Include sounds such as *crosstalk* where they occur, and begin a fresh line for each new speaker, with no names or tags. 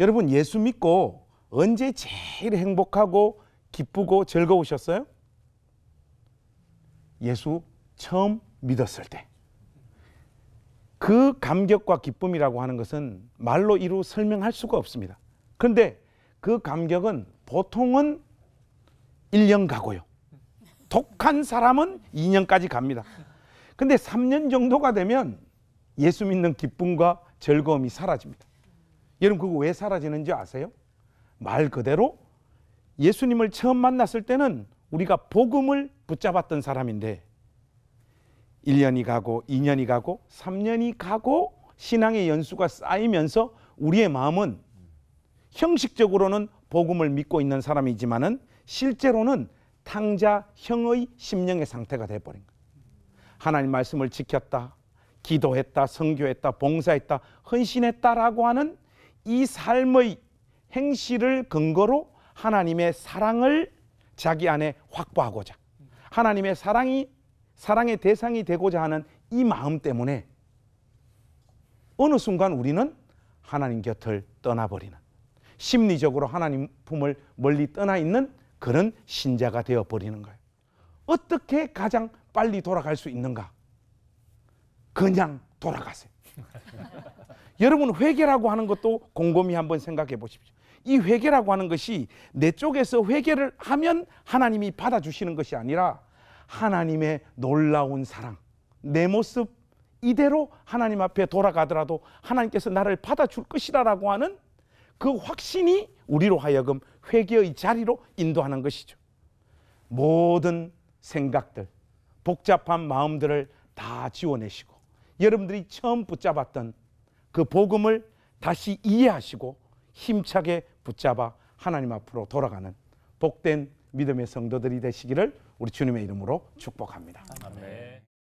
여러분 예수 믿고 언제 제일 행복하고 기쁘고 즐거우셨어요? 예수 처음 믿었을 때. 그 감격과 기쁨이라고 하는 것은 말로 이루 설명할 수가 없습니다. 그런데 그 감격은 보통은 1년 가고요. 독한 사람은 2년까지 갑니다. 근데 3년 정도가 되면 예수 믿는 기쁨과 즐거움이 사라집니다. 여러분 그거 왜 사라지는지 아세요? 말 그대로 예수님을 처음 만났을 때는 우리가 복음을 붙잡았던 사람인데 1년이 가고 2년이 가고 3년이 가고 신앙의 연수가 쌓이면서 우리의 마음은 형식적으로는 복음을 믿고 있는 사람이지만은 실제로는 탕자 형의 심령의 상태가 돼버린 거예요. 하나님 말씀을 지켰다, 기도했다, 성교했다, 봉사했다, 헌신했다라고 하는 이 삶의 행실을 근거로 하나님의 사랑을 자기 안에 확보하고자 하나님의 사랑이 사랑의 대상이 되고자 하는 이 마음 때문에 어느 순간 우리는 하나님 곁을 떠나버리는 심리적으로 하나님 품을 멀리 떠나 있는 그런 신자가 되어 버리는 거예요. 어떻게 가장 빨리 돌아갈 수 있는가? 그냥 돌아가세요. *laughs* 여러분 회개라고 하는 것도 곰곰이 한번 생각해 보십시오. 이 회개라고 하는 것이 내 쪽에서 회개를 하면 하나님이 받아주시는 것이 아니라 하나님의 놀라운 사랑, 내 모습 이대로 하나님 앞에 돌아가더라도 하나님께서 나를 받아줄 것이라라고 하는 그 확신이 우리로 하여금 회개의 자리로 인도하는 것이죠. 모든 생각들, 복잡한 마음들을 다 지워내시고 여러분들이 처음 붙잡았던 그 복음을 다시 이해하시고 힘차게 붙잡아 하나님 앞으로 돌아가는 복된 믿음의 성도들이 되시기를 우리 주님의 이름으로 축복합니다. 아멘.